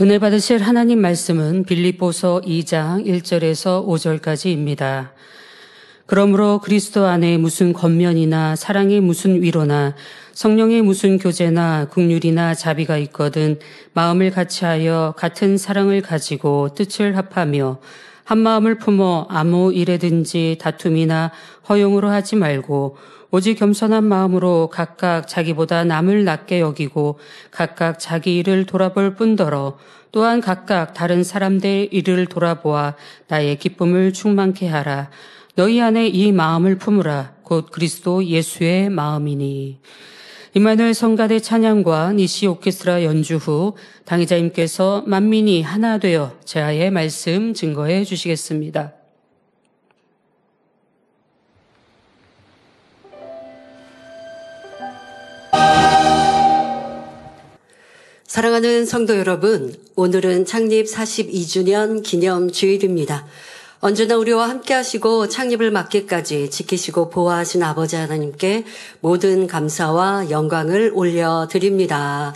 은혜 받으실 하나님 말씀은 빌립보서 2장 1절에서 5절까지입니다. 그러므로 그리스도 안에 무슨 겉면이나 사랑의 무슨 위로나 성령의 무슨 교제나 국률이나 자비가 있거든 마음을 같이하여 같은 사랑을 가지고 뜻을 합하며 한 마음을 품어 아무 일에든지 다툼이나 허용으로 하지 말고 오직 겸손한 마음으로 각각 자기보다 남을 낮게 여기고 각각 자기 일을 돌아볼 뿐더러 또한 각각 다른 사람들 의 일을 돌아보아 나의 기쁨을 충만케 하라. 너희 안에 이 마음을 품으라. 곧 그리스도 예수의 마음이니. 이만을 성가대 찬양과 니시 오케스트라 연주 후 당의자님께서 만민이 하나 되어 제아의 말씀 증거해 주시겠습니다. 사랑하는 성도 여러분, 오늘은 창립 42주년 기념 주일입니다. 언제나 우리와 함께 하시고 창립을 맞게까지 지키시고 보호하신 아버지 하나님께 모든 감사와 영광을 올려드립니다.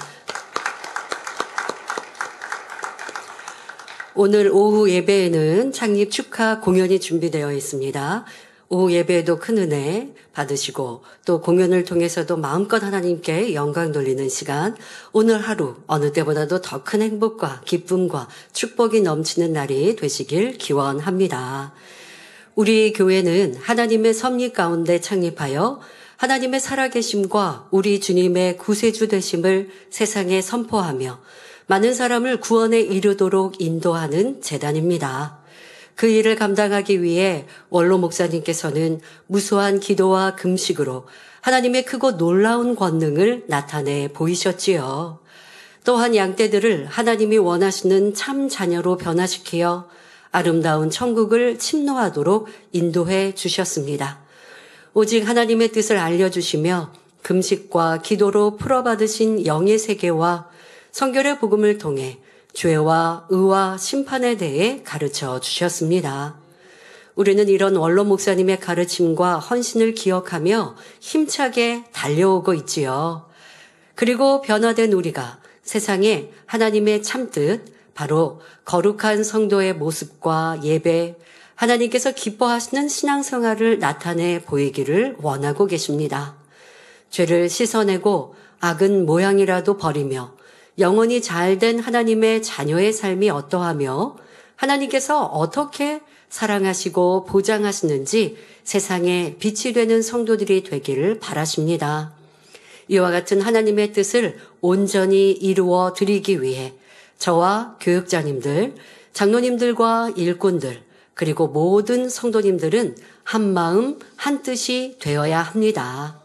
오늘 오후 예배에는 창립 축하 공연이 준비되어 있습니다. 오후 예배에도 큰 은혜 받으시고 또 공연을 통해서도 마음껏 하나님께 영광 돌리는 시간 오늘 하루 어느 때보다도 더 큰 행복과 기쁨과 축복이 넘치는 날이 되시길 기원합니다. 우리 교회는 하나님의 섭리 가운데 창립하여 하나님의 살아계심과 우리 주님의 구세주 되심을 세상에 선포하며 많은 사람을 구원에 이르도록 인도하는 재단입니다. 그 일을 감당하기 위해 원로 목사님께서는 무수한 기도와 금식으로 하나님의 크고 놀라운 권능을 나타내 보이셨지요. 또한 양떼들을 하나님이 원하시는 참 자녀로 변화시키어 아름다운 천국을 침노하도록 인도해 주셨습니다. 오직 하나님의 뜻을 알려주시며 금식과 기도로 풀어받으신 영의 세계와 성결의 복음을 통해 죄와 의와 심판에 대해 가르쳐 주셨습니다. 우리는 이런 원로 목사님의 가르침과 헌신을 기억하며 힘차게 달려오고 있지요. 그리고 변화된 우리가 세상에 하나님의 참뜻, 바로 거룩한 성도의 모습과 예배, 하나님께서 기뻐하시는 신앙생활을 나타내 보이기를 원하고 계십니다. 죄를 씻어내고 악은 모양이라도 버리며 영원히잘된 하나님의 자녀의 삶이 어떠하며 하나님께서 어떻게 사랑하시고 보장하시는지 세상에 빛이 되는 성도들이 되기를 바라십니다. 이와 같은 하나님의 뜻을 온전히 이루어 드리기 위해 저와 교육자님들, 장로님들과 일꾼들, 그리고 모든 성도님들은 한 마음, 한 뜻이 되어야 합니다.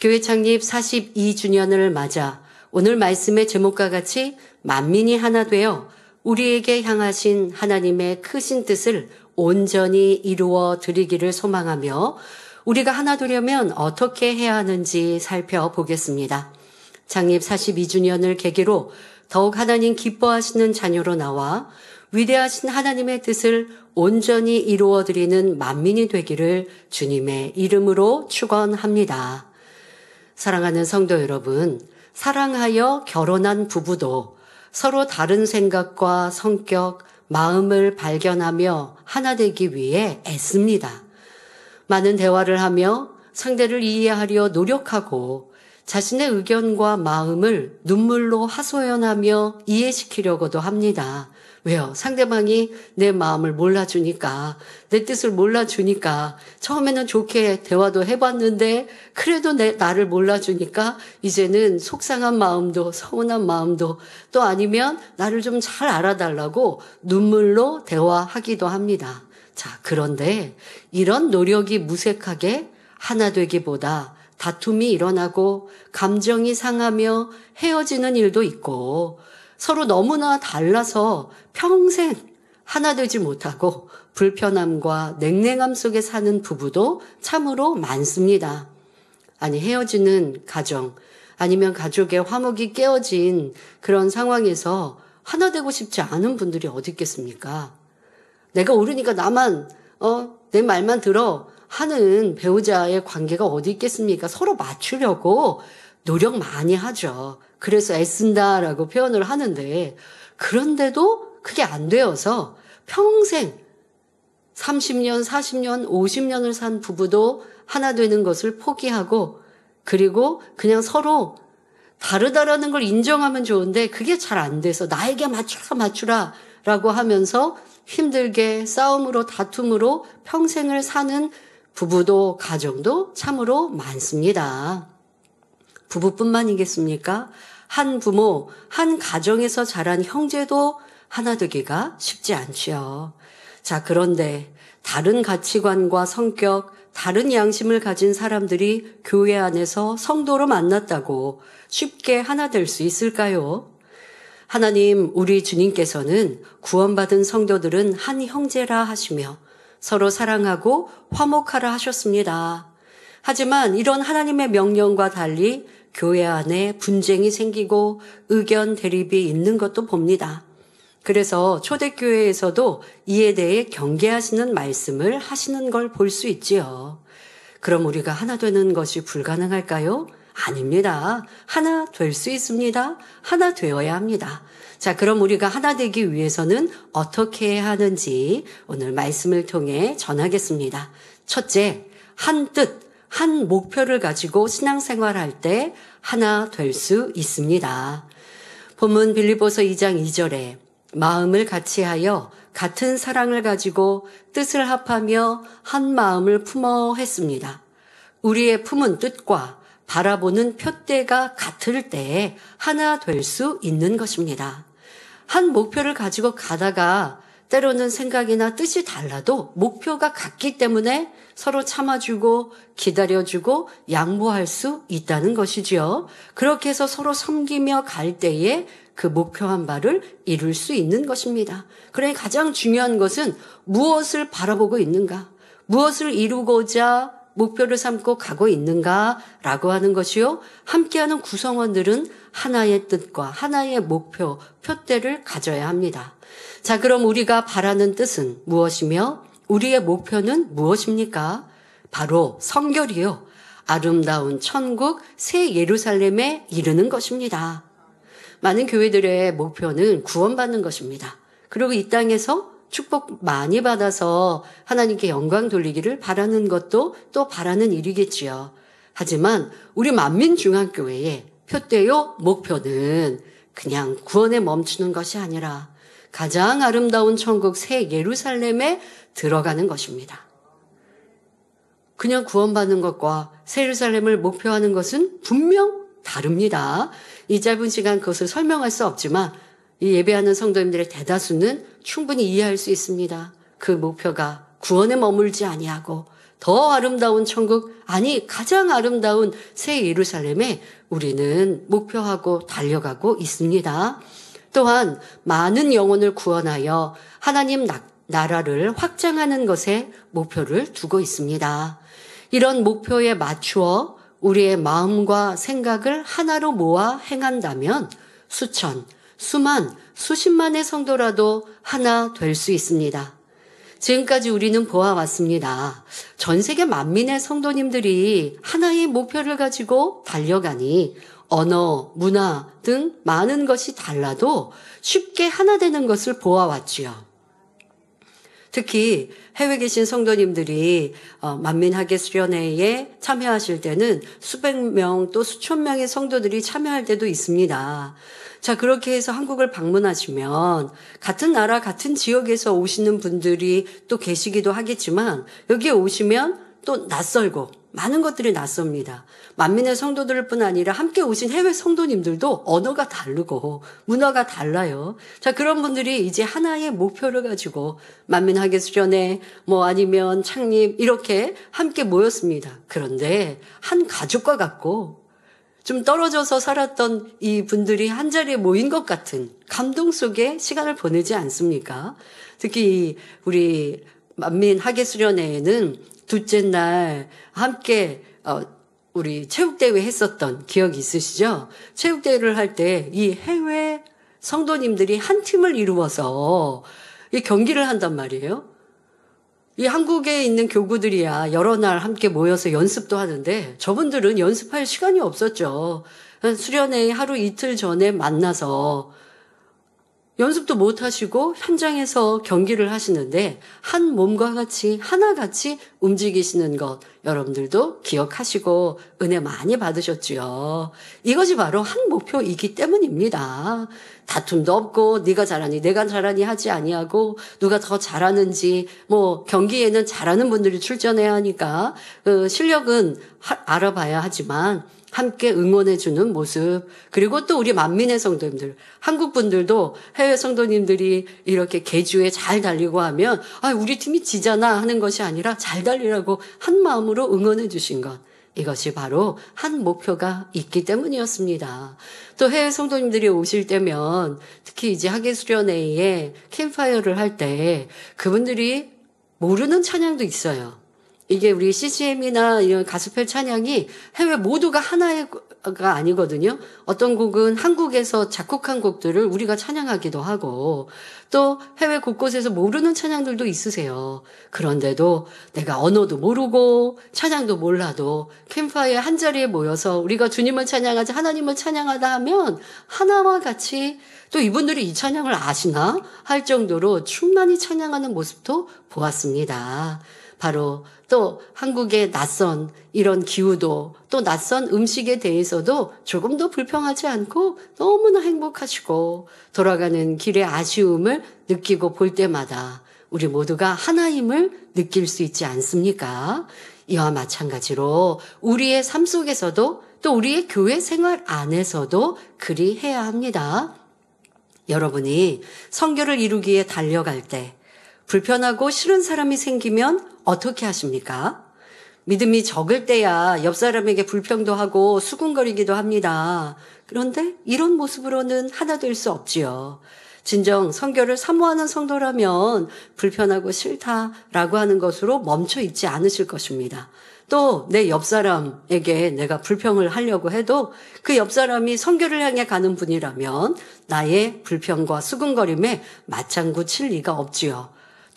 교회 창립 42주년을 맞아 오늘 말씀의 제목과 같이 만민이 하나 되어 우리에게 향하신 하나님의 크신 뜻을 온전히 이루어 드리기를 소망하며 우리가 하나 되려면 어떻게 해야 하는지 살펴보겠습니다. 창립 42주년을 계기로 더욱 하나님 기뻐하시는 자녀로 나와 위대하신 하나님의 뜻을 온전히 이루어 드리는 만민이 되기를 주님의 이름으로 축원합니다. 사랑하는 성도 여러분, 사랑하여 결혼한 부부도 서로 다른 생각과 성격, 마음을 발견하며 하나 되기 위해 애씁니다. 많은 대화를 하며 상대를 이해하려 노력하고 자신의 의견과 마음을 눈물로 하소연하며 이해시키려고도 합니다. 왜요? 상대방이 내 마음을 몰라주니까, 내 뜻을 몰라주니까, 처음에는 좋게 대화도 해봤는데, 그래도 내, 나를 몰라주니까, 이제는 속상한 마음도, 서운한 마음도, 또 아니면 나를 좀 잘 알아달라고 눈물로 대화하기도 합니다. 자, 그런데 이런 노력이 무색하게 하나 되기보다 다툼이 일어나고 감정이 상하며 헤어지는 일도 있고 서로 너무나 달라서 평생 하나 되지 못하고 불편함과 냉랭함 속에 사는 부부도 참으로 많습니다. 아니 헤어지는 가정 아니면 가족의 화목이 깨어진 그런 상황에서 하나 되고 싶지 않은 분들이 어디 있겠습니까? 내가 오르니까 나만 어내 말만 들어 하는 배우자의 관계가 어디 있겠습니까? 서로 맞추려고 노력 많이 하죠. 그래서 애쓴다라고 표현을 하는데 그런데도 그게 안 되어서 평생 30년, 40년, 50년을 산 부부도 하나 되는 것을 포기하고 그리고 그냥 서로 다르다라는 걸 인정하면 좋은데 그게 잘 안 돼서 나에게 맞추라 맞추라 라고 하면서 힘들게 싸움으로 다툼으로 평생을 사는 부부도 가정도 참으로 많습니다. 부부뿐만이겠습니까? 한 부모, 한 가정에서 자란 형제도 하나 되기가 쉽지 않지요. 자, 그런데 다른 가치관과 성격, 다른 양심을 가진 사람들이 교회 안에서 성도로 만났다고 쉽게 하나 될 수 있을까요? 하나님, 우리 주님께서는 구원받은 성도들은 한 형제라 하시며 서로 사랑하고 화목하라 하셨습니다. 하지만 이런 하나님의 명령과 달리 교회 안에 분쟁이 생기고 의견 대립이 있는 것도 봅니다. 그래서 초대교회에서도 이에 대해 경계하시는 말씀을 하시는 걸 볼 수 있지요. 그럼 우리가 하나 되는 것이 불가능할까요? 아닙니다. 하나 될 수 있습니다. 하나 되어야 합니다. 자, 그럼 우리가 하나 되기 위해서는 어떻게 하는지 오늘 말씀을 통해 전하겠습니다. 첫째, 한 뜻, 한 목표를 가지고 신앙생활할 때 하나 될 수 있습니다. 본문 빌리보서 2장 2절에 마음을 같이하여 같은 사랑을 가지고 뜻을 합하며 한 마음을 품어 했습니다. 우리의 품은 뜻과 바라보는 표대가 같을 때 하나 될 수 있는 것입니다. 한 목표를 가지고 가다가 때로는 생각이나 뜻이 달라도 목표가 같기 때문에 서로 참아주고 기다려주고 양보할 수 있다는 것이지요. 그렇게 해서 서로 섬기며 갈 때에 그 목표한 바를 이룰 수 있는 것입니다. 그러니 가장 중요한 것은 무엇을 바라보고 있는가, 무엇을 이루고자 목표를 삼고 가고 있는가라고 하는 것이요. 함께하는 구성원들은 하나의 뜻과 하나의 목표, 표대를 가져야 합니다. 자, 그럼 우리가 바라는 뜻은 무엇이며 우리의 목표는 무엇입니까? 바로 성결이요. 아름다운 천국 새 예루살렘에 이르는 것입니다. 많은 교회들의 목표는 구원받는 것입니다. 그리고 이 땅에서 축복 많이 받아서 하나님께 영광 돌리기를 바라는 것도 또 바라는 일이겠지요. 하지만 우리 만민중앙교회의 표대요 목표는 그냥 구원에 멈추는 것이 아니라 가장 아름다운 천국 새 예루살렘에 들어가는 것입니다. 그냥 구원받는 것과 새 예루살렘을 목표하는 것은 분명 다릅니다. 이 짧은 시간 그것을 설명할 수 없지만 이 예배하는 성도님들의 대다수는 충분히 이해할 수 있습니다. 그 목표가 구원에 머물지 아니하고 더 아름다운 천국, 아니 가장 아름다운 새 예루살렘에 우리는 목표하고 달려가고 있습니다. 또한 많은 영혼을 구원하여 하나님 나라를 확장하는 것에 목표를 두고 있습니다. 이런 목표에 맞추어 우리의 마음과 생각을 하나로 모아 행한다면 수천, 수만, 수십만의 성도라도 하나 될 수 있습니다. 지금까지 우리는 보아왔습니다. 전 세계 만민의 성도님들이 하나의 목표를 가지고 달려가니 언어, 문화 등 많은 것이 달라도 쉽게 하나 되는 것을 보아왔지요. 특히 해외 계신 성도님들이 어, 만민학예 수련회에 참여하실 때는 수백 명 또 수천 명의 성도들이 참여할 때도 있습니다. 자, 그렇게 해서 한국을 방문하시면 같은 나라, 같은 지역에서 오시는 분들이 또 계시기도 하겠지만 여기에 오시면 또 낯설고 많은 것들이 낯섭니다. 만민의 성도들뿐 아니라 함께 오신 해외 성도님들도 언어가 다르고 문화가 달라요. 자, 그런 분들이 이제 하나의 목표를 가지고 만민학게 수련회 뭐 아니면 창립 이렇게 함께 모였습니다. 그런데 한 가족과 같고 좀 떨어져서 살았던 이 분들이 한 자리에 모인 것 같은 감동 속에 시간을 보내지 않습니까? 특히 우리 만민 학예 수련회에는 둘째 날 함께 어, 우리 체육대회 했었던 기억이 있으시죠? 체육대회를 할 때 이 해외 성도님들이 한 팀을 이루어서 이 경기를 한단 말이에요. 이 한국에 있는 교구들이야 여러 날 함께 모여서 연습도 하는데 저분들은 연습할 시간이 없었죠. 수련회 하루 이틀 전에 만나서 연습도 못 하시고 현장에서 경기를 하시는데 한 몸과 같이 하나같이 움직이시는 것 여러분들도 기억하시고 은혜 많이 받으셨지요. 이것이 바로 한 목표이기 때문입니다. 다툼도 없고 네가 잘하니 내가 잘하니 하지 아니하고 누가 더 잘하는지 뭐 경기에는 잘하는 분들이 출전해야 하니까 그 실력은 하, 알아봐야 하지만 함께 응원해주는 모습, 그리고 또 우리 만민의 성도님들, 한국 분들도 해외 성도님들이 이렇게 개주에 잘 달리고 하면, 아, 우리 팀이 지잖아 하는 것이 아니라 잘 달리라고 한 마음으로 응원해주신 것. 이것이 바로 한 목표가 있기 때문이었습니다. 또 해외 성도님들이 오실 때면 특히 이제 학예 수련회에 의 캠파이어를 할 때 그분들이 모르는 찬양도 있어요. 이게 우리 CCM이나 이런 가스펠 찬양이 해외 모두가 하나가 아니거든요. 어떤 곡은 한국에서 작곡한 곡들을 우리가 찬양하기도 하고 또 해외 곳곳에서 모르는 찬양들도 있으세요. 그런데도 내가 언어도 모르고 찬양도 몰라도 캠파이에 한자리에 모여서 우리가 주님을 찬양하지 하나님을 찬양하다 하면 하나와 같이 또 이분들이 이 찬양을 아시나 할 정도로 충만히 찬양하는 모습도 보았습니다. 바로 또 한국의 낯선 이런 기후도 또 낯선 음식에 대해서도 조금도 불평하지 않고 너무나 행복하시고 돌아가는 길의 아쉬움을 느끼고 볼 때마다 우리 모두가 하나임을 느낄 수 있지 않습니까? 이와 마찬가지로 우리의 삶 속에서도 또 우리의 교회 생활 안에서도 그리 해야 합니다. 여러분이 성교를 이루기 에 달려갈 때 불편하고 싫은 사람이 생기면 어떻게 하십니까? 믿음이 적을 때야 옆 사람에게 불평도 하고 수군거리기도 합니다. 그런데 이런 모습으로는 하나 될 수 없지요. 진정 성결을 사모하는 성도라면 불편하고 싫다라고 하는 것으로 멈춰 있지 않으실 것입니다. 또 내 옆 사람에게 내가 불평을 하려고 해도 그 옆 사람이 성결을 향해 가는 분이라면 나의 불평과 수근거림에 맞장구 칠 리가 없지요.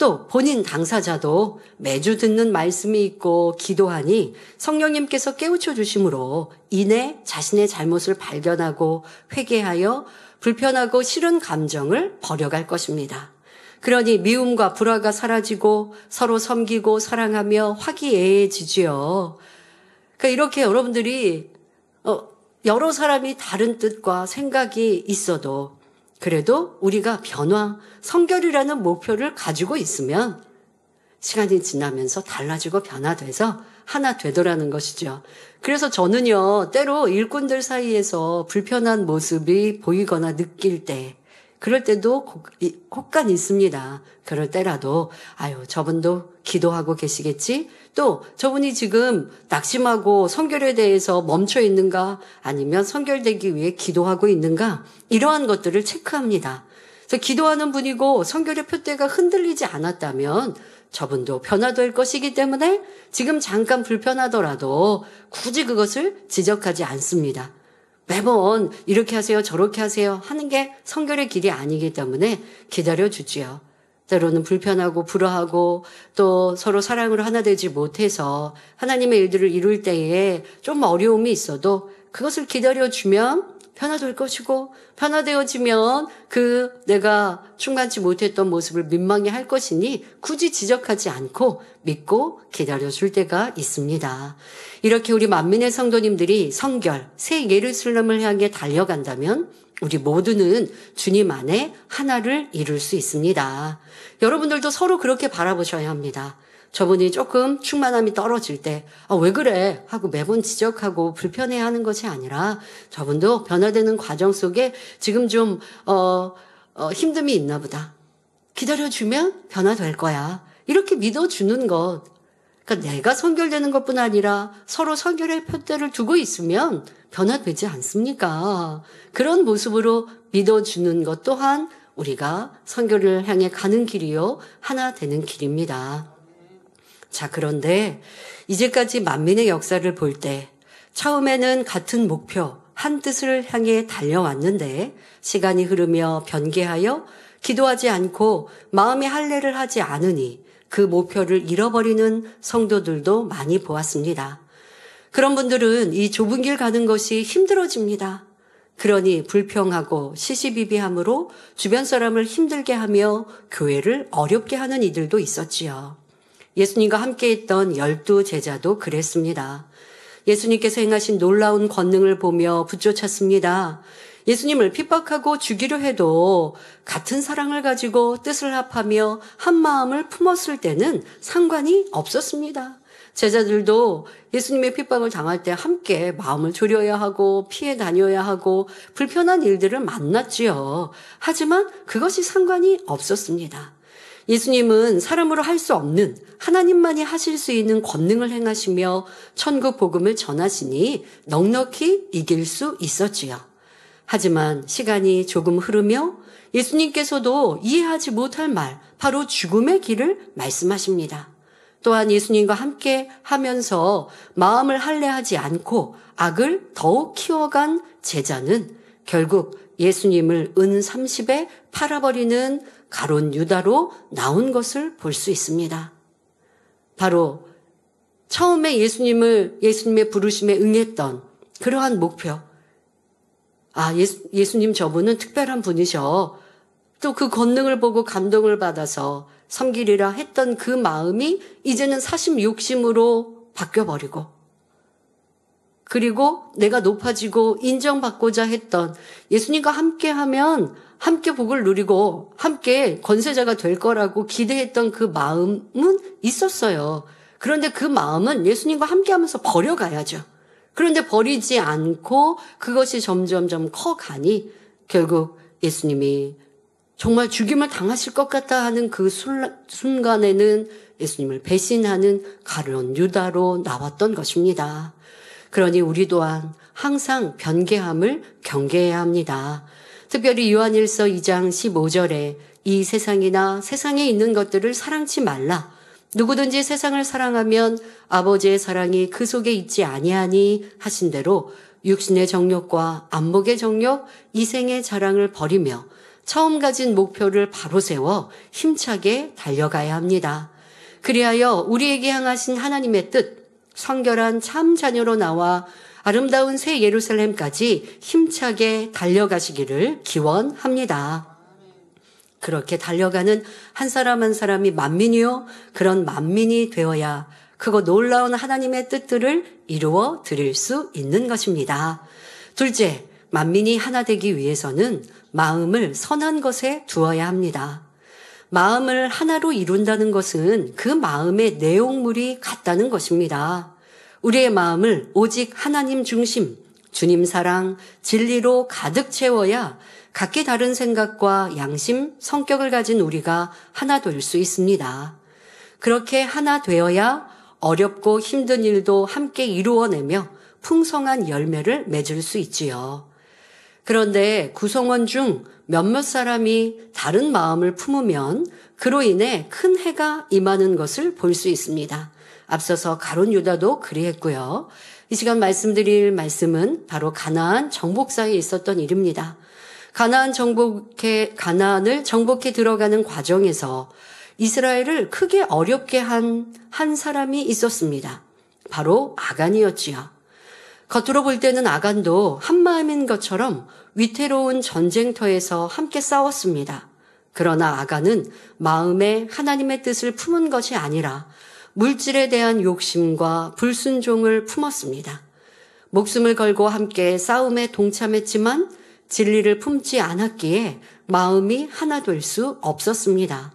또 본인 당사자도 매주 듣는 말씀이 있고 기도하니 성령님께서 깨우쳐 주심으로 이내 자신의 잘못을 발견하고 회개하여 불편하고 싫은 감정을 버려갈 것입니다. 그러니 미움과 불화가 사라지고 서로 섬기고 사랑하며 화기애애해지지요. 그러니까 이렇게 여러분들이 어, 여러 사람이 다른 뜻과 생각이 있어도 그래도 우리가 변화, 성결이라는 목표를 가지고 있으면 시간이 지나면서 달라지고 변화돼서 하나 되더라는 것이죠. 그래서 저는요, 때로 일꾼들 사이에서 불편한 모습이 보이거나 느낄 때, 그럴 때도 혹간 있습니다. 그럴 때라도, 아유, 저분도 기도하고 계시겠지? 또 저분이 지금 낙심하고 성결에 대해서 멈춰 있는가 아니면 성결되기 위해 기도하고 있는가 이러한 것들을 체크합니다. 그래서 기도하는 분이고 성결의 표대가 흔들리지 않았다면 저분도 변화될 것이기 때문에 지금 잠깐 불편하더라도 굳이 그것을 지적하지 않습니다. 매번 이렇게 하세요 저렇게 하세요 하는 게 성결의 길이 아니기 때문에 기다려 주지요. 때로는 불편하고 불허하고또 서로 사랑으로 하나 되지 못해서 하나님의 일들을 이룰 때에 좀 어려움이 있어도 그것을 기다려주면 편화될 것이고 편화되어지면 그 내가 충간치 못했던 모습을 민망히할 것이니 굳이 지적하지 않고 믿고 기다려줄 때가 있습니다. 이렇게 우리 만민의 성도님들이 성결, 새 예루살렘을 향해 달려간다면 우리 모두는 주님 안에 하나를 이룰 수 있습니다. 여러분들도 서로 그렇게 바라보셔야 합니다. 저분이 조금 충만함이 떨어질 때, 아, 왜 그래? 하고 매번 지적하고 불편해 하는 것이 아니라 저분도 변화되는 과정 속에 지금 좀, 어, 어, 힘듦이 있나 보다. 기다려주면 변화될 거야. 이렇게 믿어주는 것. 그러니까 내가 선결되는 것뿐 아니라 서로 선결의 표대를 두고 있으면 변화되지 않습니까? 그런 모습으로 믿어주는 것 또한 우리가 선교를 향해 가는 길이요. 하나 되는 길입니다. 자, 그런데 이제까지 만민의 역사를 볼 때 처음에는 같은 목표, 한 뜻을 향해 달려왔는데 시간이 흐르며 변개하여 기도하지 않고 마음의 할례를 하지 않으니 그 목표를 잃어버리는 성도들도 많이 보았습니다. 그런 분들은 이 좁은 길 가는 것이 힘들어집니다. 그러니 불평하고 시시비비함으로 주변 사람을 힘들게 하며 교회를 어렵게 하는 이들도 있었지요. 예수님과 함께 했던 열두 제자도 그랬습니다. 예수님께서 행하신 놀라운 권능을 보며 붙쫓았습니다 예수님을 핍박하고 죽이려 해도 같은 사랑을 가지고 뜻을 합하며 한 마음을 품었을 때는 상관이 없었습니다. 제자들도 예수님의 핍박을 당할 때 함께 마음을 졸여야 하고 피해 다녀야 하고 불편한 일들을 만났지요. 하지만 그것이 상관이 없었습니다. 예수님은 사람으로 할 수 없는 하나님만이 하실 수 있는 권능을 행하시며 천국 복음을 전하시니 넉넉히 이길 수 있었지요. 하지만 시간이 조금 흐르며 예수님께서도 이해하지 못할 말, 바로 죽음의 길을 말씀하십니다. 또한 예수님과 함께 하면서 마음을 할례하지 않고 악을 더욱 키워간 제자는 결국 예수님을 은 30에 팔아버리는 가론 유다로 나온 것을 볼 수 있습니다. 바로 처음에 예수님을 예수님의 부르심에 응했던 그러한 목표, 아, 예수, 예수님 저분은 특별한 분이셔. 또 그 권능을 보고 감동을 받아서 섬기리라 했던 그 마음이 이제는 사심 욕심으로 바뀌어버리고 그리고 내가 높아지고 인정받고자 했던 예수님과 함께하면 함께 복을 누리고 함께 권세자가 될 거라고 기대했던 그 마음은 있었어요. 그런데 그 마음은 예수님과 함께하면서 버려가야죠. 그런데 버리지 않고 그것이 점점점 커가니 결국 예수님이 정말 죽임을 당하실 것 같다 하는 그 순간에는 예수님을 배신하는 가룟 유다로 나왔던 것입니다. 그러니 우리 또한 항상 변개함을 경계해야 합니다. 특별히 요한일서 2장 15절에 이 세상이나 세상에 있는 것들을 사랑치 말라. 누구든지 세상을 사랑하면 아버지의 사랑이 그 속에 있지 아니하니 하신 대로 육신의 정욕과 안목의 정욕, 이생의 자랑을 버리며 처음 가진 목표를 바로 세워 힘차게 달려가야 합니다. 그리하여 우리에게 향하신 하나님의 뜻, 성결한 참 자녀로 나와 아름다운 새 예루살렘까지 힘차게 달려가시기를 기원합니다. 그렇게 달려가는 한 사람 한 사람이 만민이요. 그런 만민이 되어야 크고 놀라운 하나님의 뜻들을 이루어 드릴 수 있는 것입니다. 둘째, 만민이 하나 되기 위해서는 마음을 선한 것에 두어야 합니다. 마음을 하나로 이룬다는 것은 그 마음의 내용물이 같다는 것입니다. 우리의 마음을 오직 하나님 중심, 주님 사랑, 진리로 가득 채워야 각기 다른 생각과 양심, 성격을 가진 우리가 하나 될 수 있습니다. 그렇게 하나 되어야 어렵고 힘든 일도 함께 이루어내며 풍성한 열매를 맺을 수 있지요. 그런데 구성원 중 몇몇 사람이 다른 마음을 품으면 그로 인해 큰 해가 임하는 것을 볼 수 있습니다. 앞서서 가론 유다도 그리했고요. 이 시간 말씀드릴 말씀은 바로 가나안 정복사에 있었던 일입니다. 가나안 정복해 가나안을 정복해 들어가는 과정에서 이스라엘을 크게 어렵게 한한 한 사람이 있었습니다. 바로 아간이었지요. 겉으로 볼 때는 아간도 한마음인 것처럼 위태로운 전쟁터에서 함께 싸웠습니다. 그러나 아간은 마음에 하나님의 뜻을 품은 것이 아니라 물질에 대한 욕심과 불순종을 품었습니다. 목숨을 걸고 함께 싸움에 동참했지만 진리를 품지 않았기에 마음이 하나 될 수 없었습니다.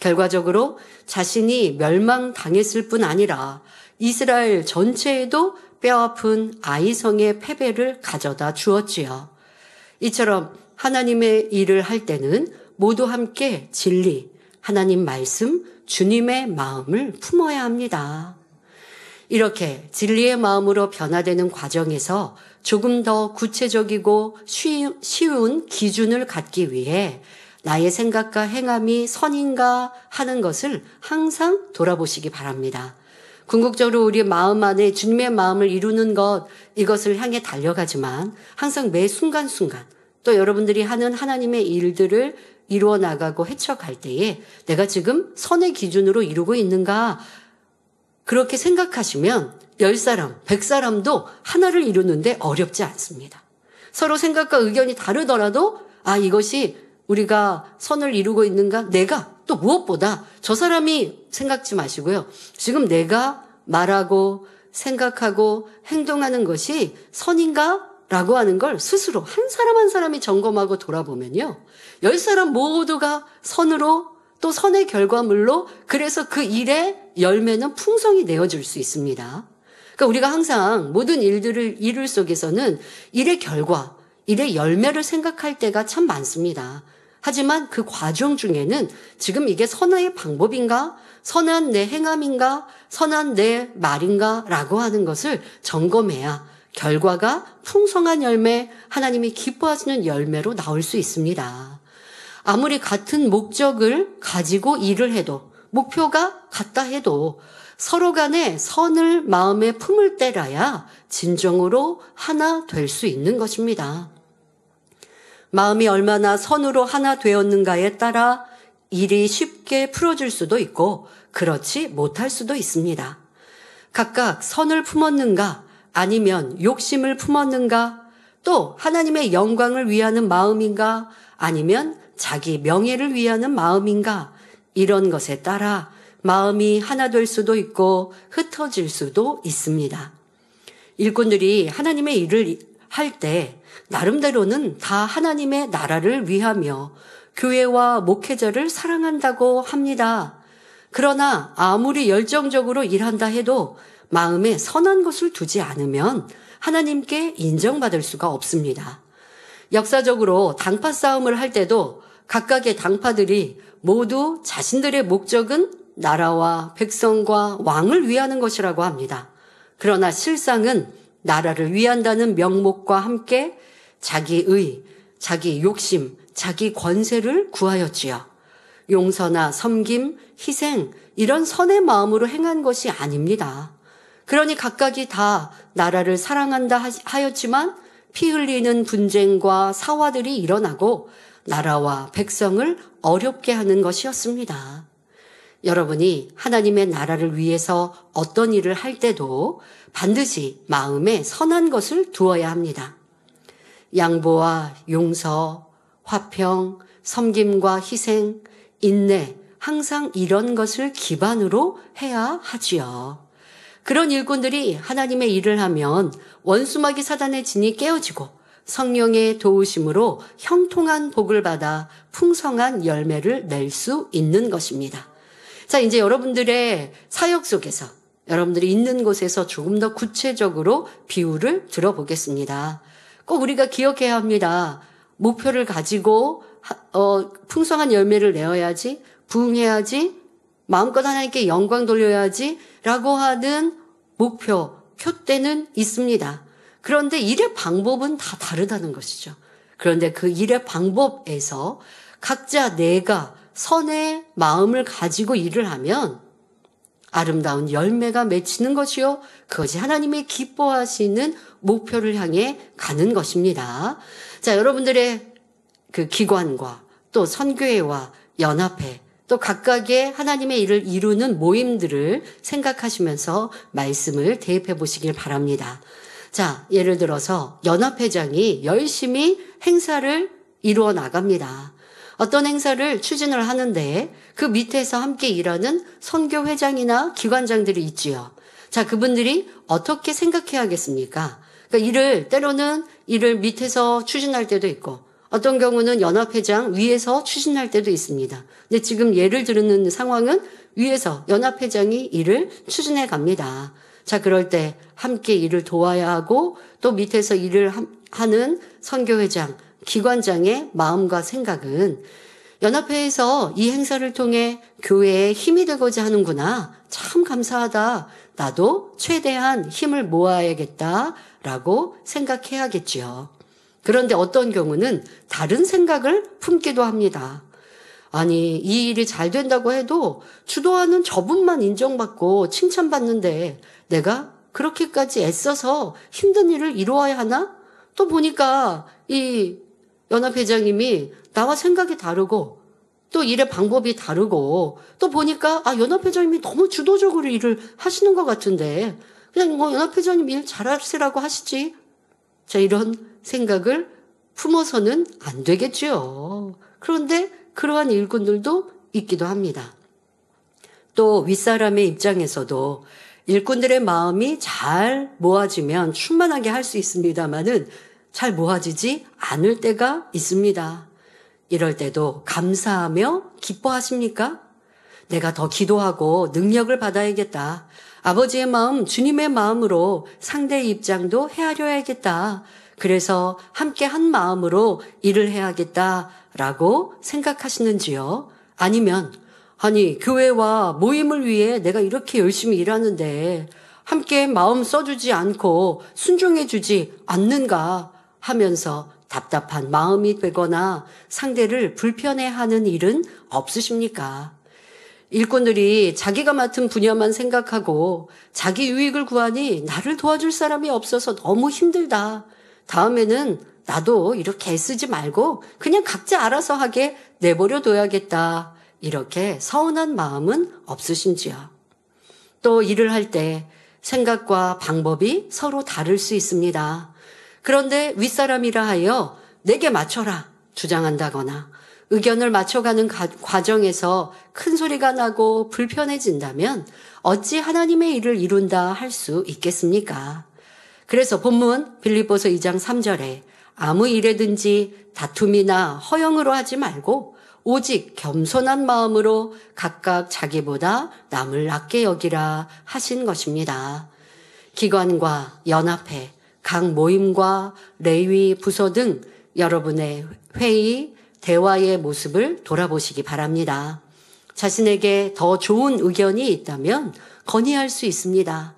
결과적으로 자신이 멸망당했을 뿐 아니라 이스라엘 전체에도 뼈아픈 아이성의 패배를 가져다 주었지요. 이처럼 하나님의 일을 할 때는 모두 함께 진리, 하나님 말씀, 주님의 마음을 품어야 합니다. 이렇게 진리의 마음으로 변화되는 과정에서 조금 더 구체적이고 쉬운 기준을 갖기 위해 나의 생각과 행함이 선인가 하는 것을 항상 돌아보시기 바랍니다. 궁극적으로 우리 마음 안에 주님의 마음을 이루는 것, 이것을 향해 달려가지만 항상 매 순간순간 또 여러분들이 하는 하나님의 일들을 이루어 나가고 헤쳐갈 때에 내가 지금 선의 기준으로 이루고 있는가 그렇게 생각하시면 10사람, 100사람도 하나를 이루는데 어렵지 않습니다. 서로 생각과 의견이 다르더라도 아 이것이 우리가 선을 이루고 있는가? 내가 또 무엇보다 저 사람이 생각지 마시고요. 지금 내가 말하고 생각하고 행동하는 것이 선인가? 라고 하는 걸 스스로 한 사람 한 사람이 점검하고 돌아보면요. 열 사람 모두가 선으로 또 선의 결과물로 그래서 그 일의 열매는 풍성히 내어질수 있습니다. 그러니까 우리가 항상 모든 일들을 일을 속에서는 일의 결과, 일의 열매를 생각할 때가 참 많습니다. 하지만 그 과정 중에는 지금 이게 선의 방법인가? 선한 내 행함인가? 선한 내 말인가? 라고 하는 것을 점검해야 결과가 풍성한 열매, 하나님이 기뻐하시는 열매로 나올 수 있습니다. 아무리 같은 목적을 가지고 일을 해도 목표가 같다 해도 서로 간에 선을 마음에 품을 때라야 진정으로 하나 될 수 있는 것입니다. 마음이 얼마나 선으로 하나 되었는가에 따라 일이 쉽게 풀어질 수도 있고 그렇지 못할 수도 있습니다. 각각 선을 품었는가 아니면 욕심을 품었는가 또 하나님의 영광을 위하는 마음인가 아니면 자기 명예를 위하는 마음인가 이런 것에 따라 마음이 하나 될 수도 있고 흩어질 수도 있습니다. 일꾼들이 하나님의 일을 할 때 나름대로는 다 하나님의 나라를 위하며 교회와 목회자를 사랑한다고 합니다. 그러나 아무리 열정적으로 일한다 해도 마음에 선한 것을 두지 않으면 하나님께 인정받을 수가 없습니다. 역사적으로 당파 싸움을 할 때도 각각의 당파들이 모두 자신들의 목적은 나라와 백성과 왕을 위하는 것이라고 합니다. 그러나 실상은 나라를 위한다는 명목과 함께 자기의, 자기 욕심, 자기 권세를 구하였지요. 용서나 섬김, 희생, 이런 선의 마음으로 행한 것이 아닙니다. 그러니 각각이 다 나라를 사랑한다 하였지만 피 흘리는 분쟁과 사화들이 일어나고 나라와 백성을 어렵게 하는 것이었습니다. 여러분이 하나님의 나라를 위해서 어떤 일을 할 때도 반드시 마음에 선한 것을 두어야 합니다. 양보와 용서, 화평, 섬김과 희생, 인내, 항상 이런 것을 기반으로 해야 하지요. 그런 일꾼들이 하나님의 일을 하면 원수막이 사단의 진이 깨어지고 성령의 도우심으로 형통한 복을 받아 풍성한 열매를 낼 수 있는 것입니다. 자, 이제 여러분들의 사역 속에서 여러분들이 있는 곳에서 조금 더 구체적으로 비유를 들어보겠습니다. 꼭 우리가 기억해야 합니다. 목표를 가지고 어, 풍성한 열매를 내어야지, 부응해야지 마음껏 하나님께 영광 돌려야지 라고 하는 목표, 표대는 있습니다. 그런데 일의 방법은 다 다르다는 것이죠. 그런데 그 일의 방법에서 각자 내가 선의 마음을 가지고 일을 하면 아름다운 열매가 맺히는 것이요. 그것이 하나님의 기뻐하시는 목표를 향해 가는 것입니다. 자, 여러분들의 그 기관과 또 선교회와 연합회, 또 각각의 하나님의 일을 이루는 모임들을 생각하시면서 말씀을 대입해 보시길 바랍니다. 자, 예를 들어서 연합회장이 열심히 행사를 이루어 나갑니다. 어떤 행사를 추진을 하는데 그 밑에서 함께 일하는 선교회장이나 기관장들이 있지요. 자, 그분들이 어떻게 생각해야겠습니까? 그러니까 일을, 때로는 일을 밑에서 추진할 때도 있고, 어떤 경우는 연합회장 위에서 추진할 때도 있습니다. 근데 지금 예를 들는 상황은 위에서 연합회장이 일을 추진해 갑니다. 자, 그럴 때 함께 일을 도와야 하고 또 밑에서 일을 하는 선교회장, 기관장의 마음과 생각은 연합회에서 이 행사를 통해 교회에 힘이 되고자 하는구나. 참 감사하다. 나도 최대한 힘을 모아야겠다. 라고 생각해야겠지요. 그런데 어떤 경우는 다른 생각을 품기도 합니다. 아니, 이 일이 잘 된다고 해도 주도하는 저분만 인정받고 칭찬받는데 내가 그렇게까지 애써서 힘든 일을 이루어야 하나? 또 보니까 이 연합회장님이 나와 생각이 다르고 또 일의 방법이 다르고 또 보니까 아 연합회장님이 너무 주도적으로 일을 하시는 것 같은데 그냥 뭐 연합회장님 일 잘하시라고 하시지 자 이런 생각을 품어서는 안 되겠지요. 그런데 그러한 일꾼들도 있기도 합니다. 또 윗사람의 입장에서도 일꾼들의 마음이 잘 모아지면 충만하게 할 수 있습니다만은 잘 모아지지 않을 때가 있습니다. 이럴 때도 감사하며 기뻐하십니까? 내가 더 기도하고 능력을 받아야겠다. 아버지의 마음, 주님의 마음으로 상대의 입장도 헤아려야겠다. 그래서 함께 한 마음으로 일을 해야겠다라고 생각하시는지요? 아니면, 아니, 교회와 모임을 위해 내가 이렇게 열심히 일하는데 함께 마음 써주지 않고 순종해주지 않는가 하면서 답답한 마음이 되거나 상대를 불편해하는 일은 없으십니까? 일꾼들이 자기가 맡은 분야만 생각하고 자기 유익을 구하니 나를 도와줄 사람이 없어서 너무 힘들다. 다음에는 나도 이렇게 애쓰지 말고 그냥 각자 알아서 하게 내버려 둬야겠다. 이렇게 서운한 마음은 없으신지요. 또 일을 할 때 생각과 방법이 서로 다를 수 있습니다. 그런데 윗사람이라 하여 내게 맞춰라 주장한다거나 의견을 맞춰가는 가, 과정에서 큰 소리가 나고 불편해진다면 어찌 하나님의 일을 이룬다 할 수 있겠습니까? 그래서 본문 빌립보서 2장 3절에 아무 일에든지 다툼이나 허영으로 하지 말고 오직 겸손한 마음으로 각각 자기보다 남을 낫게 여기라 하신 것입니다. 기관과 연합회, 각 모임과 레위 부서 등 여러분의 회의, 대화의 모습을 돌아보시기 바랍니다. 자신에게 더 좋은 의견이 있다면 건의할 수 있습니다.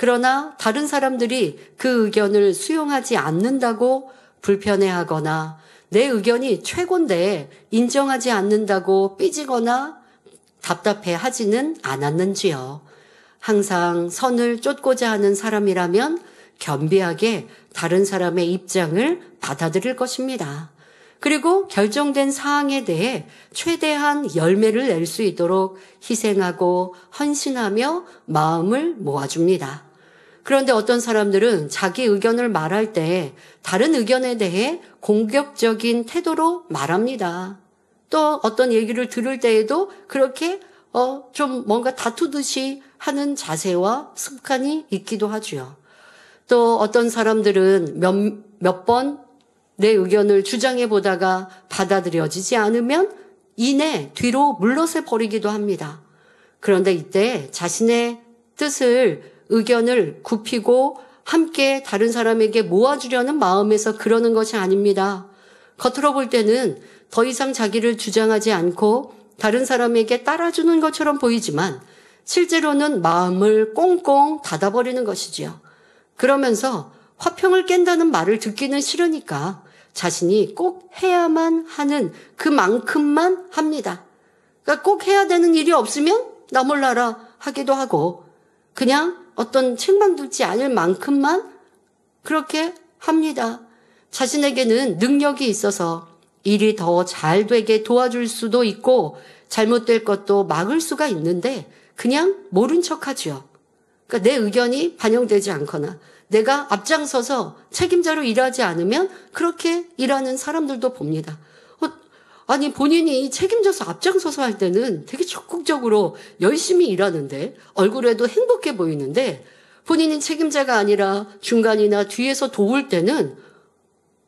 그러나 다른 사람들이 그 의견을 수용하지 않는다고 불편해하거나 내 의견이 최곤데 인정하지 않는다고 삐지거나 답답해 하지는 않았는지요. 항상 선을 쫓고자 하는 사람이라면 겸비하게 다른 사람의 입장을 받아들일 것입니다. 그리고 결정된 사항에 대해 최대한 열매를 낼 수 있도록 희생하고 헌신하며 마음을 모아줍니다. 그런데 어떤 사람들은 자기 의견을 말할 때 다른 의견에 대해 공격적인 태도로 말합니다. 또 어떤 얘기를 들을 때에도 그렇게 어, 좀 뭔가 다투듯이 하는 자세와 습관이 있기도 하죠또 어떤 사람들은 몇 번 내 의견을 주장해 보다가 받아들여지지 않으면 이내 뒤로 물러서 버리기도 합니다. 그런데 이때 자신의 뜻을 의견을 굽히고 함께 다른 사람에게 모아주려는 마음에서 그러는 것이 아닙니다. 겉으로 볼 때는 더 이상 자기를 주장하지 않고 다른 사람에게 따라주는 것처럼 보이지만 실제로는 마음을 꽁꽁 닫아버리는 것이지요. 그러면서 화평을 깬다는 말을 듣기는 싫으니까 자신이 꼭 해야만 하는 그만큼만 합니다. 그러니까 꼭 해야 되는 일이 없으면 나 몰라라 하기도 하고 그냥 어떤 책망받지 않을 만큼만 그렇게 합니다. 자신에게는 능력이 있어서 일이 더 잘 되게 도와줄 수도 있고 잘못될 것도 막을 수가 있는데 그냥 모른 척하지 그러니까 내 의견이 반영되지 않거나 내가 앞장서서 책임자로 일하지 않으면 그렇게 일하는 사람들도 봅니다. 아니 본인이 책임져서 앞장서서 할 때는 되게 적극적으로 열심히 일하는데 얼굴에도 행복해 보이는데 본인이 책임자가 아니라 중간이나 뒤에서 도울 때는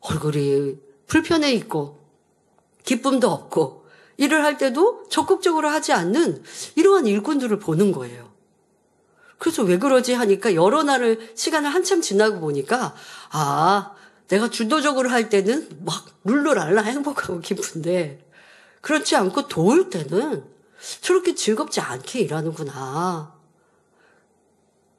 얼굴이 불편해 있고 기쁨도 없고 일을 할 때도 적극적으로 하지 않는 이러한 일꾼들을 보는 거예요. 그래서 왜 그러지 하니까 여러 날을 시간을 한참 지나고 보니까 아 내가 주도적으로 할 때는 막 룰루랄라 행복하고 기쁜데 그렇지 않고 도울 때는 저렇게 즐겁지 않게 일하는구나.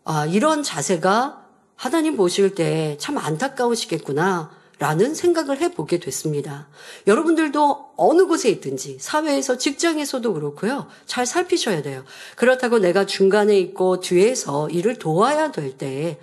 아, 이런 자세가 하나님 보실 때 참 안타까우시겠구나. 라는 생각을 해보게 됐습니다. 여러분들도 어느 곳에 있든지 사회에서 직장에서도 그렇고요. 잘 살피셔야 돼요. 그렇다고 내가 중간에 있고 뒤에서 일을 도와야 될때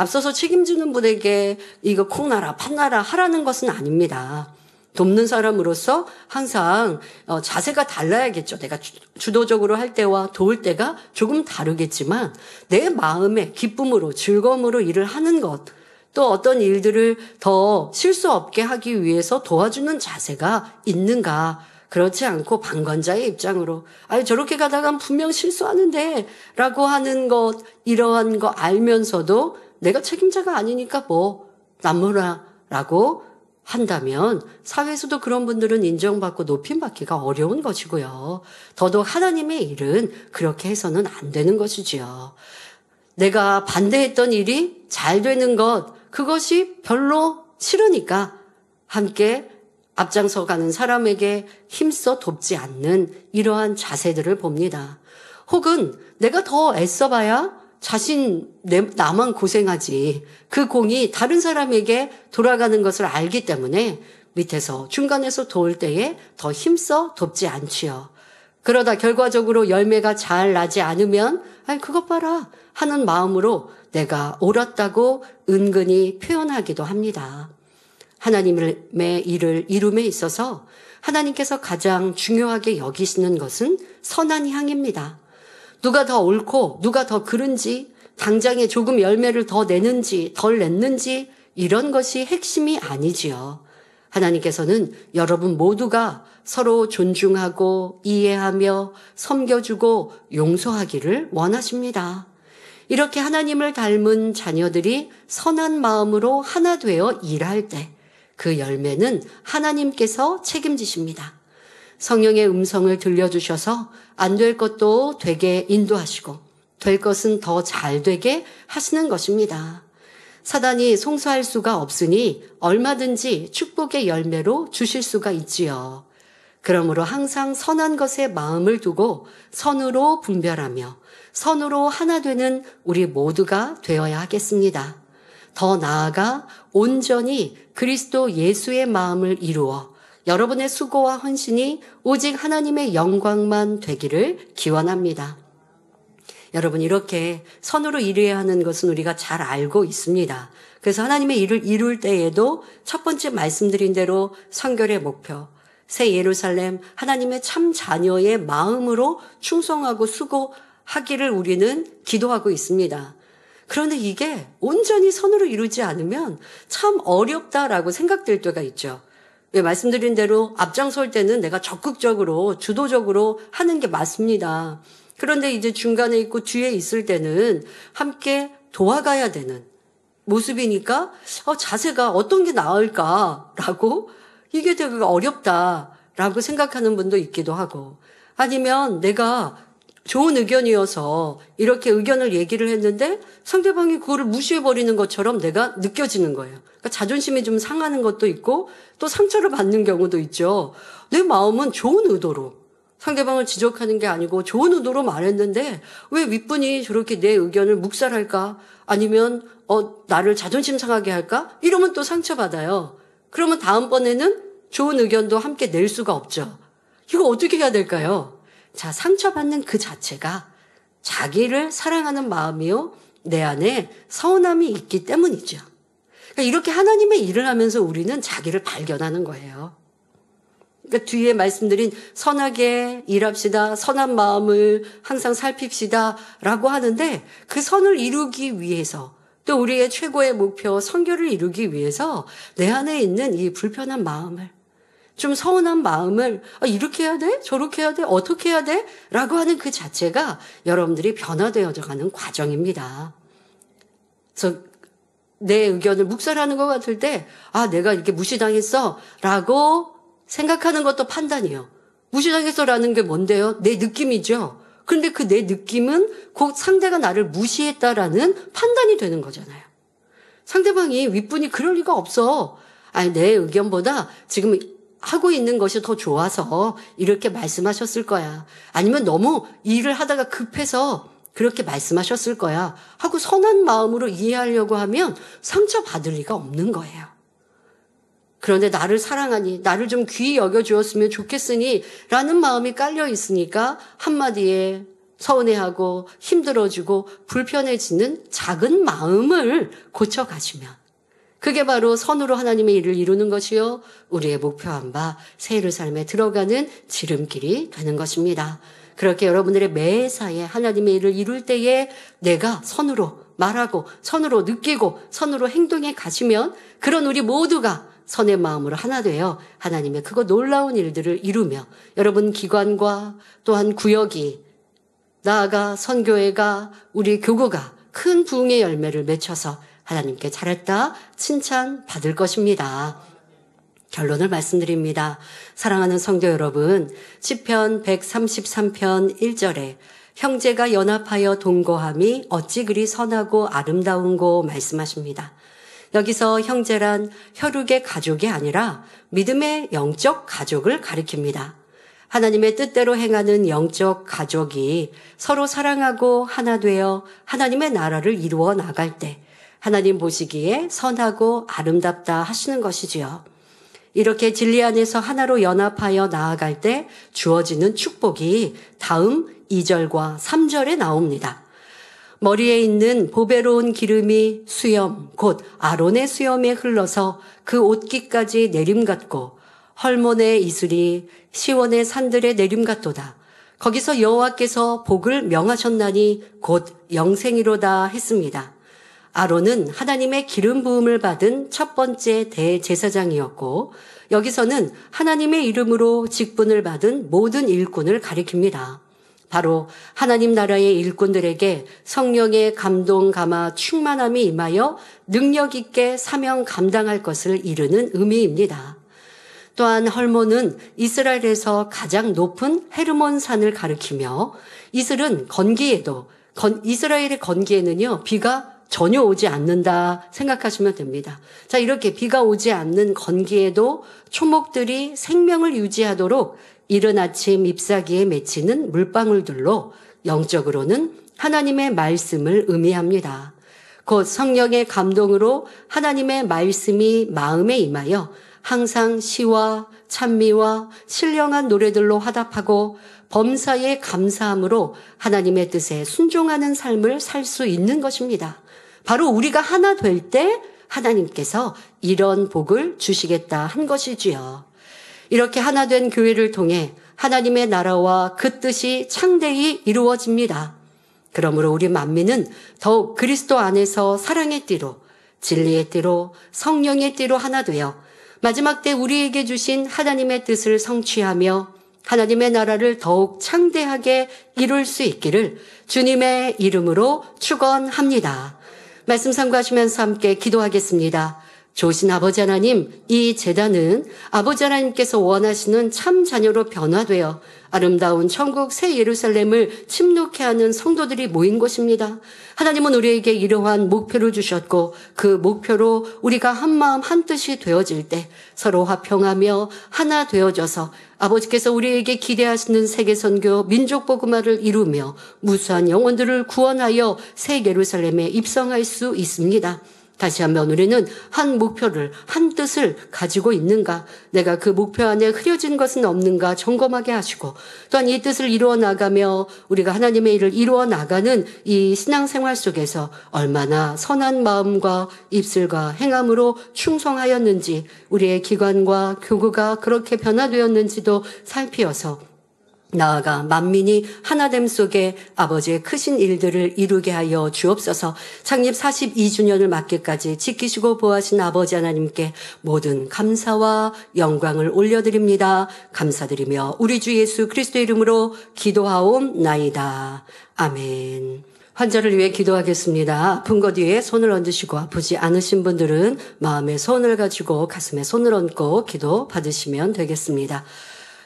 앞서서 책임지는 분에게 이거 콩나라 판나라 하라는 것은 아닙니다. 돕는 사람으로서 항상 어, 자세가 달라야겠죠. 내가 주도적으로 할 때와 도울 때가 조금 다르겠지만 내 마음에 기쁨으로 즐거움으로 일을 하는 것, 또 어떤 일들을 더 실수 없게 하기 위해서 도와주는 자세가 있는가. 그렇지 않고 방관자의 입장으로 아 저렇게 가다간 분명 실수하는데 라고 하는 것 이러한 거 알면서도 내가 책임자가 아니니까 뭐 남무라라고 한다면 사회에서도 그런 분들은 인정받고 높임받기가 어려운 것이고요. 더더욱 하나님의 일은 그렇게 해서는 안 되는 것이지요. 내가 반대했던 일이 잘 되는 것, 그것이 별로 싫으니까 함께 앞장서 가는 사람에게 힘써 돕지 않는 이러한 자세들을 봅니다. 혹은 내가 더 애써봐야 자신 나만 고생하지 그 공이 다른 사람에게 돌아가는 것을 알기 때문에 밑에서 중간에서 도울 때에 더 힘써 돕지 않지요. 그러다 결과적으로 열매가 잘 나지 않으면 아이 그것 봐라 하는 마음으로 내가 옳았다고 은근히 표현하기도 합니다. 하나님의 일을 이룸에 있어서 하나님께서 가장 중요하게 여기시는 것은 선한 향입니다. 누가 더 옳고 누가 더 그른지 당장에 조금 열매를 더 내는지 덜 냈는지 이런 것이 핵심이 아니지요. 하나님께서는 여러분 모두가 서로 존중하고 이해하며 섬겨주고 용서하기를 원하십니다. 이렇게 하나님을 닮은 자녀들이 선한 마음으로 하나 되어 일할 때 그 열매는 하나님께서 책임지십니다. 성령의 음성을 들려주셔서 안 될 것도 되게 인도하시고 될 것은 더 잘 되게 하시는 것입니다. 사단이 송사할 수가 없으니 얼마든지 축복의 열매로 주실 수가 있지요. 그러므로 항상 선한 것에 마음을 두고 선으로 분별하며 선으로 하나 되는 우리 모두가 되어야 하겠습니다. 더 나아가 온전히 그리스도 예수의 마음을 이루어 여러분의 수고와 헌신이 오직 하나님의 영광만 되기를 기원합니다. 여러분, 이렇게 선으로 일해야 하는 것은 우리가 잘 알고 있습니다. 그래서 하나님의 일을 이룰 때에도 첫 번째 말씀드린 대로 성결의 목표, 새 예루살렘, 하나님의 참 자녀의 마음으로 충성하고 수고하기를 우리는 기도하고 있습니다. 그런데 이게 온전히 선으로 이루지 않으면 참 어렵다라고 생각될 때가 있죠. 예, 말씀드린 대로 앞장설 때는 내가 적극적으로 주도적으로 하는 게 맞습니다. 그런데 이제 중간에 있고 뒤에 있을 때는 함께 도와가야 되는 모습이니까 어, 자세가 어떤 게 나을까라고 이게 되게 어렵다라고 생각하는 분도 있기도 하고 아니면 내가 좋은 의견이어서 이렇게 의견을 얘기를 했는데 상대방이 그거를 무시해버리는 것처럼 내가 느껴지는 거예요. 그러니까 자존심이 좀 상하는 것도 있고 또 상처를 받는 경우도 있죠. 내 마음은 좋은 의도로 상대방을 지적하는 게 아니고 좋은 의도로 말했는데 왜 윗분이 저렇게 내 의견을 묵살할까? 아니면 어 나를 자존심 상하게 할까? 이러면 또 상처받아요. 그러면 다음번에는 좋은 의견도 함께 낼 수가 없죠. 이거 어떻게 해야 될까요? 자, 상처받는 그 자체가 자기를 사랑하는 마음이요. 내 안에 서운함이 있기 때문이죠. 그러니까 이렇게 하나님의 일을 하면서 우리는 자기를 발견하는 거예요. 그 뒤에 말씀드린 선하게 일합시다, 선한 마음을 항상 살핍시다 라고 하는데 그 선을 이루기 위해서 또 우리의 최고의 목표, 선교를 이루기 위해서 내 안에 있는 이 불편한 마음을 좀 서운한 마음을 아, 이렇게 해야 돼? 저렇게 해야 돼? 어떻게 해야 돼? 라고 하는 그 자체가 여러분들이 변화되어 져 가는 과정입니다. 그래서 내 의견을 묵살하는 것 같을 때, 아, 내가 이렇게 무시당했어. 라고 생각하는 것도 판단이에요. 무시당했어. 라는 게 뭔데요? 내 느낌이죠. 그런데 그 내 느낌은 곧 상대가 나를 무시했다라는 판단이 되는 거잖아요. 상대방이 윗분이 그럴 리가 없어. 아니, 내 의견보다 지금 하고 있는 것이 더 좋아서 이렇게 말씀하셨을 거야. 아니면 너무 일을 하다가 급해서 그렇게 말씀하셨을 거야. 하고 선한 마음으로 이해하려고 하면 상처받을 리가 없는 거예요. 그런데 나를 사랑하니, 나를 좀 귀히 여겨주었으면 좋겠으니, 라는 마음이 깔려 있으니까 한마디에 서운해하고 힘들어지고 불편해지는 작은 마음을 고쳐가시면 그게 바로 선으로 하나님의 일을 이루는 것이요. 우리의 목표한 바, 세예루살에 들어가는 지름길이 되는 것입니다. 그렇게 여러분들의 매사에 하나님의 일을 이룰 때에 내가 선으로 말하고, 선으로 느끼고, 선으로 행동해 가시면 그런 우리 모두가 선의 마음으로 하나 되어 하나님의 그거 놀라운 일들을 이루며 여러분 기관과 또한 구역이 나아가 선교회가 우리 교구가 큰 부흥의 열매를 맺혀서 하나님께 잘했다 칭찬 받을 것입니다. 결론을 말씀드립니다. 사랑하는 성도 여러분, 1 0편 133편 1절에 형제가 연합하여 동거함이 어찌 그리 선하고 아름다운고 말씀하십니다. 여기서 형제란 혈육의 가족이 아니라 믿음의 영적 가족을 가리킵니다. 하나님의 뜻대로 행하는 영적 가족이 서로 사랑하고 하나 되어 하나님의 나라를 이루어 나갈 때 하나님 보시기에 선하고 아름답다 하시는 것이지요. 이렇게 진리 안에서 하나로 연합하여 나아갈 때 주어지는 축복이 다음 2절과 3절에 나옵니다. 머리에 있는 보배로운 기름이 수염, 곧 아론의 수염에 흘러서 그 옷깃까지 내림같고 헐몬의 이슬이 시원의 산들의 내림같도다. 거기서 여호와께서 복을 명하셨나니 곧 영생이로다 했습니다. 아론은 하나님의 기름 부음을 받은 첫 번째 대제사장이었고 여기서는 하나님의 이름으로 직분을 받은 모든 일꾼을 가리킵니다. 바로 하나님 나라의 일꾼들에게 성령의 감동 감화 충만함이 임하여 능력 있게 사명 감당할 것을 이르는 의미입니다. 또한 헐몬은 이스라엘에서 가장 높은 헤르몬 산을 가르키며 이슬은 건기에도 건, 이스라엘의 건기에는요 비가 전혀 오지 않는다 생각하시면 됩니다. 자, 이렇게 비가 오지 않는 건기에도 초목들이 생명을 유지하도록 이른 아침 잎사귀에 맺히는 물방울들로 영적으로는 하나님의 말씀을 의미합니다. 곧 성령의 감동으로 하나님의 말씀이 마음에 임하여 항상 시와 찬미와 신령한 노래들로 화답하고 범사에 감사함으로 하나님의 뜻에 순종하는 삶을 살 수 있는 것입니다. 바로 우리가 하나 될 때 하나님께서 이런 복을 주시겠다 한 것이지요. 이렇게 하나 된 교회를 통해 하나님의 나라와 그 뜻이 창대히 이루어집니다. 그러므로 우리 만민은 더욱 그리스도 안에서 사랑의 띠로 진리의 띠로 성령의 띠로 하나 되어 마지막 때 우리에게 주신 하나님의 뜻을 성취하며 하나님의 나라를 더욱 창대하게 이룰 수 있기를 주님의 이름으로 축원합니다. 말씀 상고하시면서 함께 기도하겠습니다. 조신 아버지 하나님, 이 재단은 아버지 하나님께서 원하시는 참 자녀로 변화되어 아름다운 천국 새 예루살렘을 침묵해 하는 성도들이 모인 곳입니다. 하나님은 우리에게 이러한 목표를 주셨고 그 목표로 우리가 한마음 한뜻이 되어질 때 서로 화평하며 하나 되어져서 아버지께서 우리에게 기대하시는 세계 선교 민족 복음화를 이루며 무수한 영혼들을 구원하여 새 예루살렘에 입성할 수 있습니다. 다시 한번 우리는 한 목표를, 한 뜻을 가지고 있는가, 내가 그 목표 안에 흐려진 것은 없는가 점검하게 하시고, 또한 이 뜻을 이루어 나가며 우리가 하나님의 일을 이루어 나가는 이 신앙생활 속에서 얼마나 선한 마음과 입술과 행함으로 충성하였는지, 우리의 기관과 교구가 그렇게 변화되었는지도 살피어서 나아가 만민이 하나됨 속에 아버지의 크신 일들을 이루게 하여 주옵소서 창립 42주년을 맞게까지 지키시고 보하신 아버지 하나님께 모든 감사와 영광을 올려드립니다. 감사드리며 우리 주 예수 그리스도 이름으로 기도하옵나이다. 아멘. 환자를 위해 기도하겠습니다. 아픈 것 위에 손을 얹으시고 아프지 않으신 분들은 마음에 손을 가지고 가슴에 손을 얹고 기도 받으시면 되겠습니다.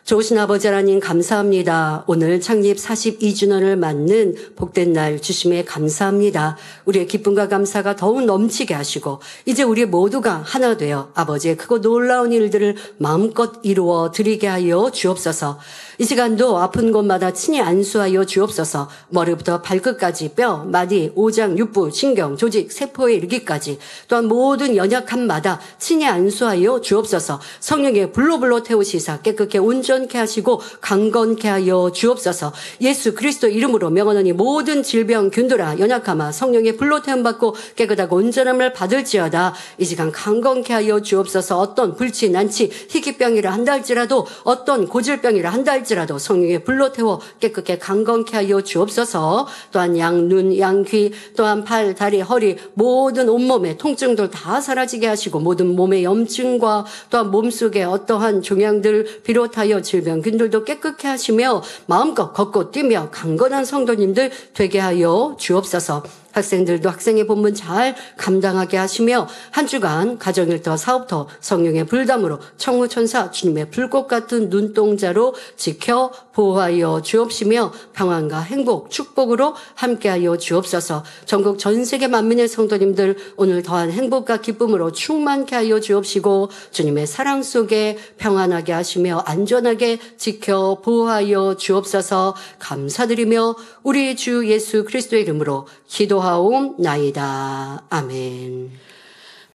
좋으신 아버지 하나님 감사합니다. 오늘 창립 42주년을 맞는 복된 날 주심에 감사합니다. 우리의 기쁨과 감사가 더욱 넘치게 하시고 이제 우리 모두가 하나 되어 아버지의 크고 놀라운 일들을 마음껏 이루어 드리게 하여 주옵소서. 이 시간도 아픈 곳마다 친히 안수하여 주옵소서. 머리부터 발끝까지 뼈, 마디, 오장, 육부, 신경, 조직, 세포에 이르기까지 또한 모든 연약함마다 친히 안수하여 주옵소서. 성령의 불로불로 태우시사 깨끗게 온전 온전케 하시고 강건케 하여 주옵소서. 예수 그리스도 이름으로 명하노니 모든 질병 균두라 연약하마 성령의 불로 태움 받고 깨끗하고 온전함을 받을지어다. 이 시간 강건케 하여 주옵소서. 어떤 불치 난치 희귀병이라 한다 할지라도 어떤 고질병이라 한다 할지라도 성령의 불로 태워 깨끗게 강건케 하여 주옵소서. 또한 양 눈, 양 귀, 또한 팔, 다리, 허리 모든 온몸의 통증들 다 사라지게 하시고 모든 몸의 염증과 또한 몸속에 어떠한 종양들 비롯하여 질병균들도 깨끗해 하시며 마음껏 걷고 뛰며 강건한 성도님들 되게 하여 주옵소서. 학생들도 학생의 본분 잘 감당하게 하시며 한 주간 가정일터 사업터 성령의 불담으로 청우천사 주님의 불꽃 같은 눈동자로 지켜 보호하여 주옵시며 평안과 행복 축복으로 함께하여 주옵소서 전국 전 세계 만민의 성도님들 오늘 더한 행복과 기쁨으로 충만케 하여 주옵시고 주님의 사랑 속에 평안하게 하시며 안전하게 지켜 보호하여 주옵소서 감사드리며 우리 주 예수 그리스도의 이름으로 기도 하 기도하옵나이다. 아멘.